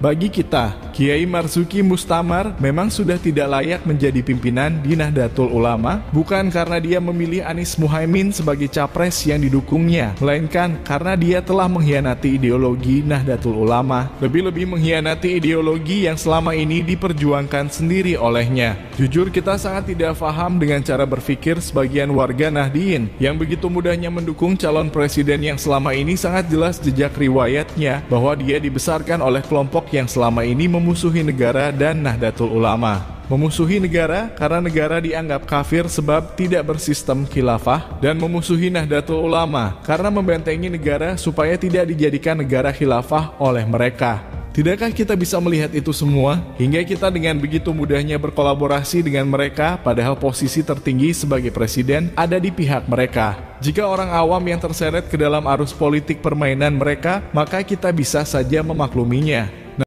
Bagi kita Kiai Marzuki Mustamar memang sudah tidak layak menjadi pimpinan di Nahdlatul Ulama bukan karena dia memilih Anies Muhaimin sebagai capres yang didukungnya, melainkan karena dia telah mengkhianati ideologi Nahdlatul Ulama, lebih-lebih mengkhianati ideologi yang selama ini diperjuangkan sendiri olehnya. Jujur kita sangat tidak paham dengan cara berpikir sebagian warga nahdien yang begitu mudahnya mendukung calon presiden yang selama ini sangat jelas jejak riwayatnya bahwa dia dibesarkan oleh kelompok yang selama ini memutuskan memusuhi negara dan Nahdlatul Ulama. Memusuhi negara karena negara dianggap kafir sebab tidak bersistem khilafah dan memusuhi Nahdlatul Ulama karena membentengi negara supaya tidak dijadikan negara khilafah oleh mereka. Tidakkah kita bisa melihat itu semua hingga kita dengan begitu mudahnya berkolaborasi dengan mereka, padahal posisi tertinggi sebagai presiden ada di pihak mereka? Jika orang awam yang terseret ke dalam arus politik permainan mereka, maka kita bisa saja memakluminya.